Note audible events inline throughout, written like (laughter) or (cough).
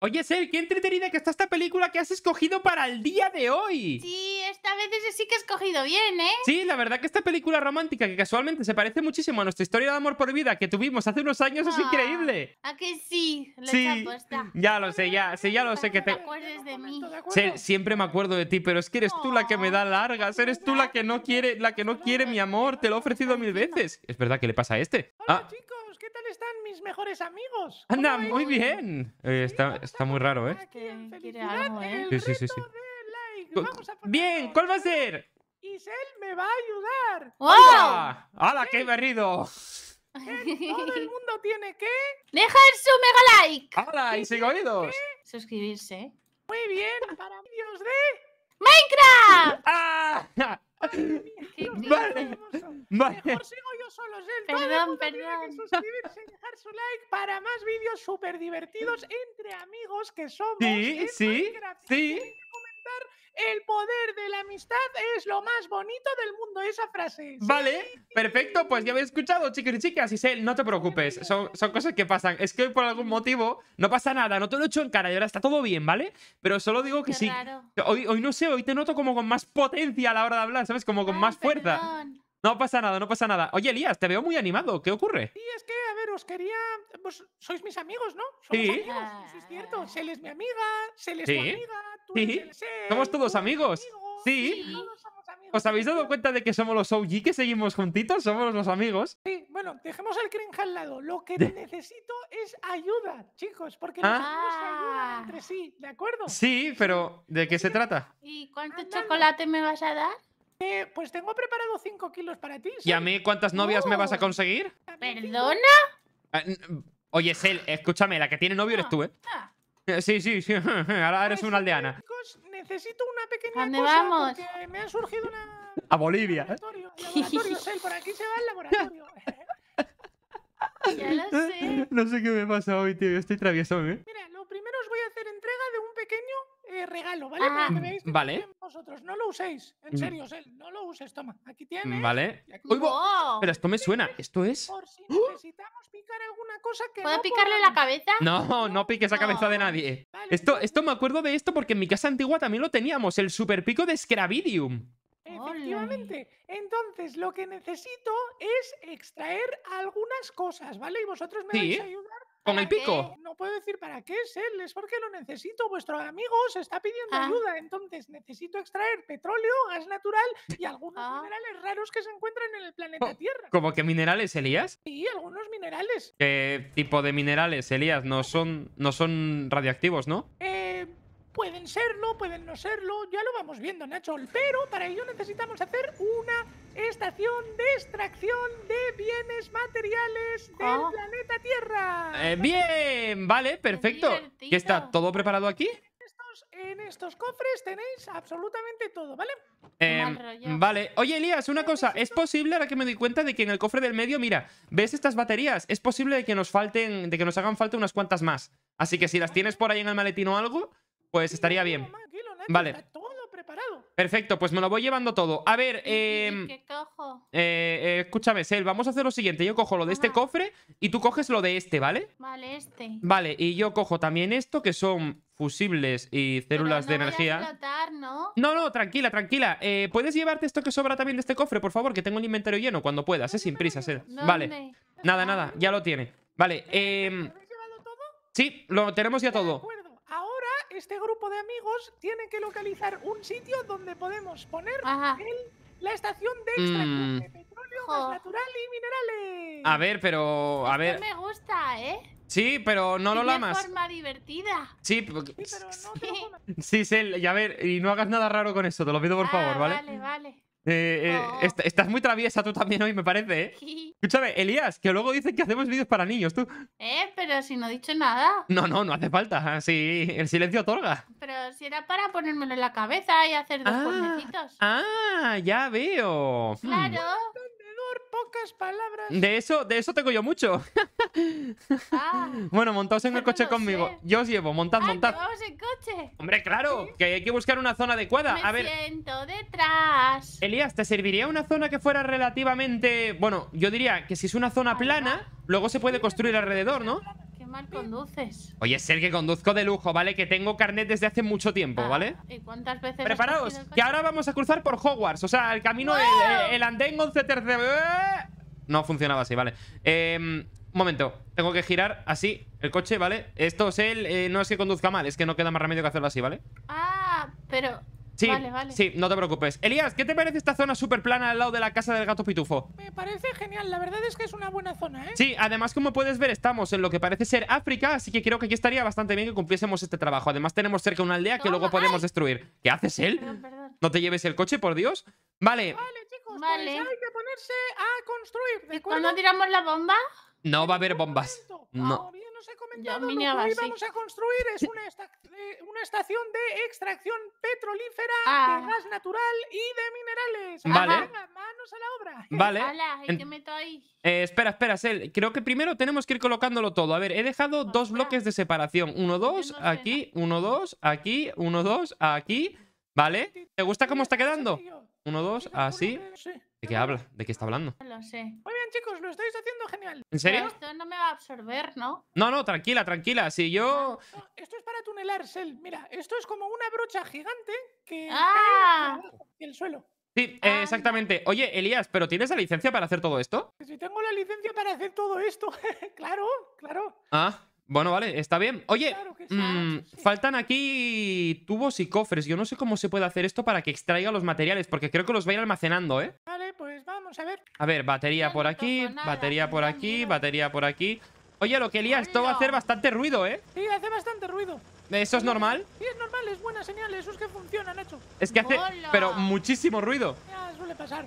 Oye, Ser, qué entretenida que está esta película que has escogido para el día de hoy. Sí, esta vez sí que he escogido bien, ¿eh? Sí, la verdad que esta película romántica que casualmente se parece muchísimo a nuestra historia de amor por vida que tuvimos hace unos años es ah, increíble. ¿A que sí? Lo sí, ya lo sé, ya, sí, ya lo sé que te... de mí. Ser, siempre me acuerdo de ti, pero es que eres tú la que me da largas, eres tú la que no quiere, la que no quiere mi amor, te lo he ofrecido mil veces. Es verdad que le pasa a este. Ah. chicos, están mis mejores amigos. Anda, muy bien. Eh, está, muy raro, ¿eh? eh? Sí, sí, sí, sí. Bien, ¿cuál va a ser? Isel me va a ayudar. ¡Oh! ¡Hala! qué barrido! Todo el mundo tiene que. ¡Dejar su mega like! ¡Hala, y sigo oídos! Suscribirse. Muy bien. Para vídeos de. ¡Minecraft! ¡Ah! Vale, Mejor sigo yo solo. Perdón, perdón. Tiene que suscribirse y dejar su like para más vídeos súper divertidos entre amigos que somos. Sí, sí, sí el poder de la amistad es lo más bonito del mundo, esa frase. Vale, perfecto, pues ya habéis escuchado, chicos y chicas, sé, no te preocupes, son, cosas que pasan. Es que hoy por algún motivo no pasa nada, no te lo hecho en cara y ahora está todo bien, ¿vale? Pero solo digo que sí. Hoy, hoy, no sé, hoy te noto como con más potencia a la hora de hablar, ¿sabes? Como con más fuerza. No pasa nada, no pasa nada. Oye, Elías, te veo muy animado. ¿Qué ocurre? Sí, es que, a ver, os quería... Pues, sois mis amigos, ¿no? Somos sí. amigos, es cierto. se ah. es mi amiga, se es sí. amiga, tú sí. Somos todos amigos. Sí. todos somos amigos. ¿Os habéis dado cuenta de que somos los OG que seguimos juntitos? Somos los amigos. Sí, bueno, dejemos el cringe al lado. Lo que necesito es ayuda, chicos, porque no ayuda ah. entre sí, ¿de acuerdo? Sí, pero ¿de qué se trata? ¿Y cuánto chocolate me vas a dar? Eh, pues tengo preparado 5 kilos para ti. ¿Y a mí cuántas novias me vas a oh. conseguir? ¿Perdona? Ah, oye, Sel, escúchame, la que tiene novio eres ah. tú, ¿eh? Ah. Sí, sí, sí. (laughs) Ahora eres pues, una aldeana. Necesito una pequeña ¿Dónde vamos? porque me ha surgido una... A Bolivia. ¿eh? Laboratorio, laboratorio, (laughs) Sel, por aquí se va el laboratorio. ya lo sé. No sé qué me pasa hoy, tío. Yo estoy travieso, ¿eh? Mira, lo primero os voy a hacer entrega de un pequeño eh, regalo, ¿vale? Ah, vale no lo uséis. En mm. serio, no lo uses, toma. Aquí tienes. Vale. Pero esto me suena. Esto es. Por si ¡Oh! necesitamos picar alguna cosa ¿Puedo picarle la cabeza? No, no piques la cabeza de nadie. Esto, esto me acuerdo de esto porque en mi casa antigua también lo teníamos, el super pico de Scravidium. Efectivamente. Entonces, lo que necesito es extraer algunas cosas, ¿vale? Y vosotros me vais a ayudar. ¿Con el pico? No puedo decir para qué es él, es porque lo necesito. Vuestro amigo se está pidiendo ah. ayuda, entonces necesito extraer petróleo, gas natural y algunos ah. minerales raros que se encuentran en el planeta Tierra. ¿Cómo que minerales, Elías? Sí, algunos minerales. ¿Qué tipo de minerales, Elías? No son, no son radiactivos, ¿no? Eh, Pueden serlo, pueden no serlo, ya lo vamos viendo, Nacho. Pero para ello necesitamos hacer una estación de extracción de bienes materiales del oh. planeta Tierra. Eh, bien, vale, perfecto. ¿Qué está todo preparado aquí? en estos cofres tenéis absolutamente todo, ¿vale? Em, vale. Oye, Elías, una cosa. ¿Es posible, ahora que me doy cuenta, de que en el cofre del medio, mira, ¿ves estas baterías? Es posible de que nos falten, de que nos hagan falta unas cuantas más. Así que si las tienes por ahí en el maletín o algo, pues estaría bien. Vale. Perfecto, pues me lo voy llevando todo. A ver, eh, ¿Qué cojo? Eh, eh, escúchame, Sel, vamos a hacer lo siguiente. Yo cojo lo de este cofre y tú coges lo de este, ¿vale? Vale, este. Vale, y yo cojo también esto, que son fusibles y células de energía. ¿no? no, tranquila, tranquila. Eh, ¿Puedes llevarte esto que sobra también de este cofre, por favor? Que tengo el inventario lleno cuando puedas, ¿eh? Sin prisa, Sel. Vale. Nada, nada, ya lo tiene. Vale, eh... ¿Sí? Lo tenemos ya todo este grupo de amigos tiene que localizar un sitio donde podemos poner la estación de extracción de mm. petróleo, gas natural y minerales. A ver, pero. A ver. me gusta, ¿eh? Sí, pero no lo lamas. De forma divertida. Sí, pero, no Sí, y a ver, y no hagas nada raro con eso, te lo pido por ah, favor, ¿vale? Vale, vale. Eh, eh, estás muy traviesa tú también hoy, me parece, ¿eh? (laughs) Escúchame, Elías, que luego dicen que hacemos vídeos para niños, tú. Eh, pero si no he dicho nada. No, no, no hace falta. Ah, sí, el silencio otorga. Pero si era para ponérmelo en la cabeza y hacer dos ah, Ah, ya veo. Claro. Mm pocas palabras. De eso, de eso tengo yo mucho. (laughs) Ah, bueno, montaos en el coche conmigo. Yo os llevo, montad, montar. montad. en coche. Hombre, claro, que hay que buscar una zona adecuada. a ver. siento detrás. Elías, ¿te serviría una zona que fuera relativamente. Bueno, yo diría que si es una zona plana, luego se puede construir alrededor, ¿no? mal conduces. Oye, es el que conduzco de lujo, ¿vale? Que tengo carnet desde hace mucho tiempo, ah, ¿vale? ¿Y cuántas veces? Preparaos, que ahora vamos a cruzar por Hogwarts. O sea, el camino, el, andén 11 tercero. ¿eh? No funcionaba así, ¿vale? un em, momento, tengo que girar así el coche, ¿vale? Esto es el... Eh, no es que conduzca mal, es que no queda más remedio que hacerlo así, ¿vale? Ah, pero Sí, sí, no te preocupes. Elías, ¿qué te parece esta zona súper plana al lado de la casa del gato pitufo? Me parece genial, la verdad es que es una buena zona, ¿eh? Sí, además como puedes ver estamos en lo que parece ser África, así que creo que aquí estaría bastante bien que cumpliésemos este trabajo. Además tenemos cerca una aldea que luego podemos destruir. ¿Qué haces él? No te lleves el coche, por Dios. Vale. Vale, chicos, pues hay que ponerse a construir, ¿Y cuando tiramos la bomba? No va a haber bombas. Ah, no nos he comentado lo que vamos a construir es eh, una, estación de extracción petrolífera de ah. gas natural y de minerales. Ah, vale. manos a la obra. (laughs) Vale. Eh, espera, espera, Sel. Creo que primero tenemos que ir colocándolo todo. A ver, he dejado dos bloques de separación. Uno, dos, aquí, uno, dos, aquí, uno, dos, aquí. ¿Vale? ¿Te gusta cómo está quedando? Uno, dos, así. ¿De qué habla? ¿De qué está hablando? No lo sé. Muy bien, chicos, lo estáis haciendo genial. ¿En serio? esto no me va a absorber, ¿no? No, no, tranquila, tranquila. Si yo. Ah, ah, esto es para tunelar, Sel. Mira, esto es como una brocha gigante que. ¡Ah! Cae el suelo. Sí, eh, ah, exactamente. Oye, Elías, ¿pero tienes la licencia para hacer todo esto? Si tengo la licencia para hacer todo esto, (laughs) claro, claro. Ah, bueno, vale, está bien. Oye, mm, faltan aquí tubos y cofres. Yo no sé cómo se puede hacer esto para que extraiga los materiales, porque creo que los va a ir almacenando, ¿eh? Vale, a ver. batería por aquí, batería por aquí, batería por aquí. Oye, lo que elías esto va a hacer bastante ruido, ¿eh? Sí, hace bastante ruido. ¿Eso es normal? Sí, es normal, es buena señal, eso es que funciona, Nacho. Es que hace, pero muchísimo ruido. Ya, suele pasar.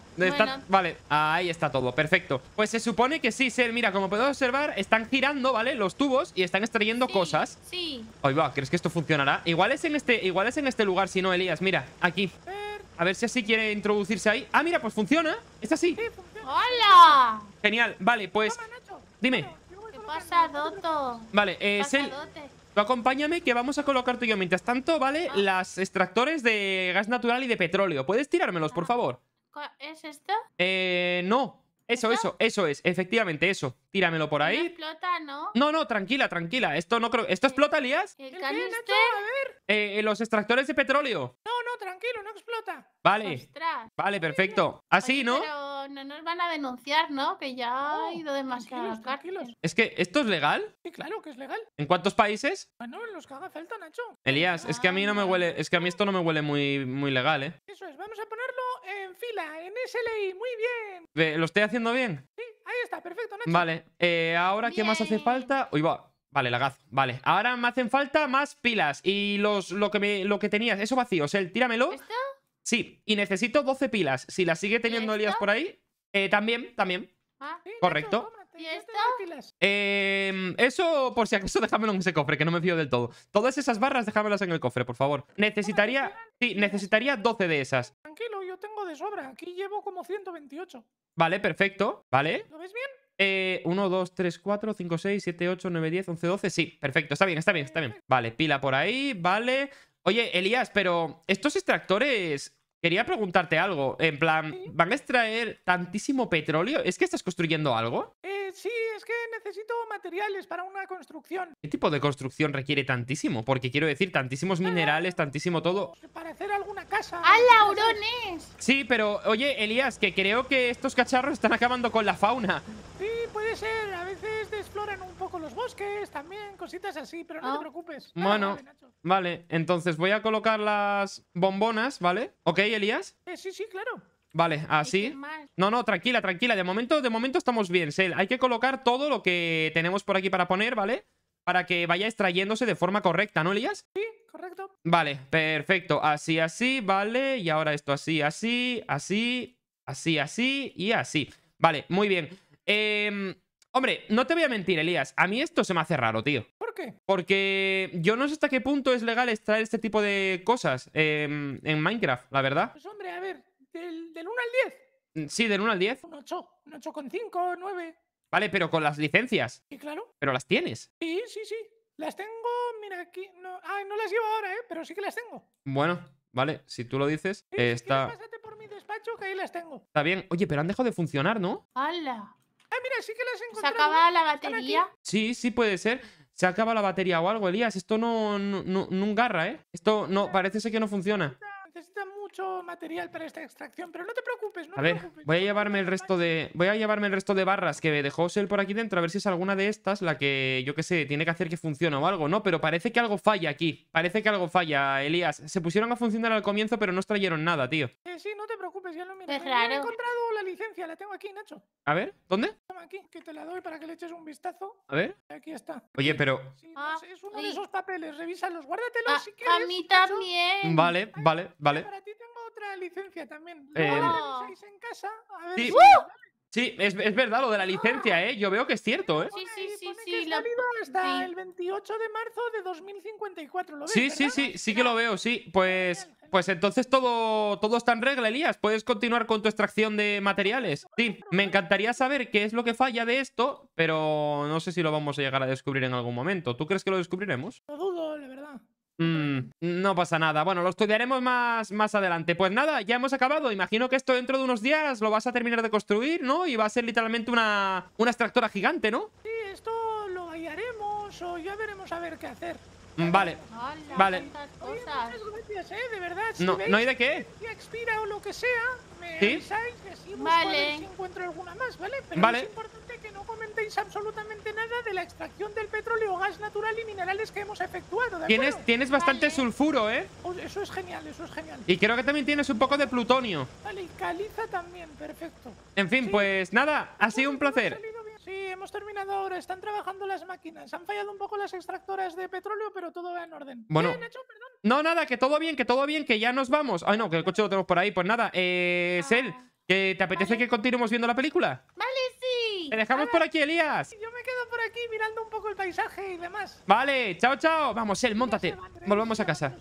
Vale, ahí está todo, perfecto. Pues se supone que sí, Ser, mira, como puedo observar, están girando, ¿vale? Los tubos y están extrayendo cosas. Sí. oye va, ¿crees que esto funcionará? Igual es en este, igual en este lugar, si no, Elías, mira, aquí. Eh, a ver si así quiere introducirse ahí. Ah, mira, pues funciona. Es así. ¡Hola! Genial. Vale, pues... Dime. ¿Qué pasa, Doto? Vale, eh, Tú acompáñame que vamos a colocar tú y yo mientras tanto, ¿vale? Ah. Las extractores de gas natural y de petróleo. ¿Puedes tirármelos, por ah. favor? ¿Es esto? Eh, no. Eso, ¿Eso? eso, es, efectivamente, eso. Tíramelo por ahí. No explota, ¿no? No, no, tranquila, tranquila. Esto no creo. ¿Esto explota, Lías. ¿El canister? A ver. Eh, eh, los extractores de petróleo tranquilo, no explota. Vale. Vale, perfecto. Así, ¿no? Pero no nos van a denunciar, ¿no? Que ya ha oh, ido demasiado tranquilos. Es que, ¿esto es legal? Sí, claro que es legal. ¿En cuántos países? Bueno, en los que haga falta, Nacho. Elías, es que a mí no me huele, es que a mí esto no me huele muy, muy legal, ¿eh? Eso es, vamos a ponerlo en fila, en SLI, muy bien. ¿Lo estoy haciendo bien? Sí, ahí está, perfecto, Nacho. Vale, eh, ahora, ¿qué más hace falta? Uy, va, Vale, lagazo. Vale. Ahora me hacen falta más pilas. Y los, lo, que me, lo que tenías, eso vacío. O sea, el tíramelo. Sí. Y necesito 12 pilas. Si las sigue teniendo Elías por ahí. Eh, también, también. Ah, Correcto. ¿Y esto? Em, eso, por si acaso, (laughs) déjamelo en ese cofre, que no me fío del todo. Todas esas barras, déjamelas en el cofre, por favor. Necesitaría... Sí, necesitaría 12 de esas. Tranquilo, yo tengo de sobra. Aquí llevo como 128. Vale, perfecto. Vale. ¿Lo ves bien? Eh, 1, 2, 3, 4, 5, 6, 7, 8, 9, 10, 11, 12. Sí, perfecto. Está bien, está bien, está bien. Vale, pila por ahí, vale. Oye, Elías, pero estos extractores... Quería preguntarte algo. En plan, ¿van a extraer tantísimo petróleo? ¿Es que estás construyendo algo? sí, es que necesito materiales para una construcción. ¿Qué tipo de construcción requiere tantísimo? Porque quiero decir, tantísimos ah, minerales, tantísimo oh, todo. Para hacer alguna casa. ¡A laurones! Sí, pero oye, Elías, que creo que estos cacharros están acabando con la fauna. Sí, puede ser. A veces desfloran un poco los bosques, también cositas así, pero no te ah. preocupes. Bueno, vale, entonces voy a colocar las bombonas, ¿vale? ¿Ok, Elías? Eh, sí, sí, claro. Vale, así. No, no, tranquila, tranquila. De momento, de momento estamos bien, Sel. Hay que colocar todo lo que tenemos por aquí para poner, ¿vale? Para que vaya extrayéndose de forma correcta, ¿no, Elías? Sí, correcto. Vale, perfecto. Así, así, vale. Y ahora esto así, así, así, así, así y así. Vale, muy bien. Em, hombre, no te voy a mentir, Elías. A mí esto se me hace raro, tío. ¿Por qué? Porque yo no sé hasta qué punto es legal extraer este tipo de cosas em, en Minecraft, la verdad. Pues hombre, a ver, del, del 1 al 10. Mm, sí, del 1 al 10. Un 8, un 5, 9. Vale, pero con las licencias. Sí, claro. Pero las tienes. Sí, sí, sí. Las tengo, mira aquí. No, ah, no las llevo ahora, ¿eh? Pero sí que las tengo. Bueno, vale, si tú lo dices. Sí, está... Pásate por mi despacho que ahí las tengo. Está bien. Oye, pero han dejado de funcionar, ¿no? ¡Hala! Ah, mira, sí que las encontrado. ¿Se acaba la batería? Sí, sí puede ser. Se acaba la batería o algo, Elías. Esto no, no, no, garra, ¿eh? Esto no, ah, parece ser que no funciona. Necesita mucho material para esta extracción, pero no te preocupes, no te preocupes. Voy a llevarme el resto de. Voy a llevarme el resto de barras que dejó Sel por aquí dentro, a ver si es alguna de estas la que, yo qué sé, tiene que hacer que funcione o algo, ¿no? Pero parece que algo falla aquí. Parece que algo falla, Elías. Se pusieron a funcionar al comienzo, pero no trajeron nada, tío. Eh, sí, no te preocupes, ya lo miré. He encontrado la licencia, la tengo aquí, Nacho. A ver, ¿dónde? aquí, que te la doy para que le eches un vistazo. A ver. Aquí está. Oye, pero. Pues ah, es uno de esos papeles, revísalos, guárdatelos ah, si quieres. A mí también. Vale, vale, vale. Para ti tengo otra licencia también. Eh, en casa? sí. es, verdad lo de la licencia, ¡Ah! ¿eh? Yo veo que es cierto, ¿eh? Sí, sí, sí. sí, hasta el 28 de marzo de 2054, ¿lo ves, Sí, sí, sí, sí que lo veo, sí. Pues, pues entonces todo, todo está en regla, Elías. Puedes continuar con tu extracción de materiales. Sí, me encantaría saber qué es lo que falla de esto, pero no sé si lo vamos a llegar a descubrir en algún momento. ¿Tú crees que lo descubriremos? No dudo, Mm, no pasa nada. Bueno, lo estudiaremos más, más adelante. Pues nada, ya hemos acabado. Imagino que esto dentro de unos días lo vas a terminar de construir, ¿no? Y va a ser literalmente una, extractora gigante, ¿no? Sí, esto lo hallaremos o ya veremos a ver qué hacer. Mm, vale. vale. no, hay de qué. expira o lo que sea. ¿Sí? vale. si encuentro alguna más, ¿vale? Pero es importante que no comentéis absolutamente nada de la extracción del petróleo, gas natural y minerales que hemos efectuado. ¿de tienes tienes bastante sulfuro, ¿eh? Pues eso es genial, eso es genial. Y creo que también tienes un poco de plutonio. Vale, y caliza también, perfecto. En fin, pues nada, ha sido un placer hemos terminado ahora. Están trabajando las máquinas. Han fallado un poco las extractoras de petróleo, pero todo va en orden. Bueno. No, nada, que todo bien, que todo bien, que ya nos vamos. Ay, no, que el coche lo tenemos por ahí. Pues nada, eh, ah. Sel, ¿te apetece que continuemos viendo la película? Vale, sí. Te dejamos por aquí, Elías. Yo me quedo por aquí mirando un poco el paisaje y demás. Vale, chao, chao. Vamos, Sel, montate. Volvamos a casa.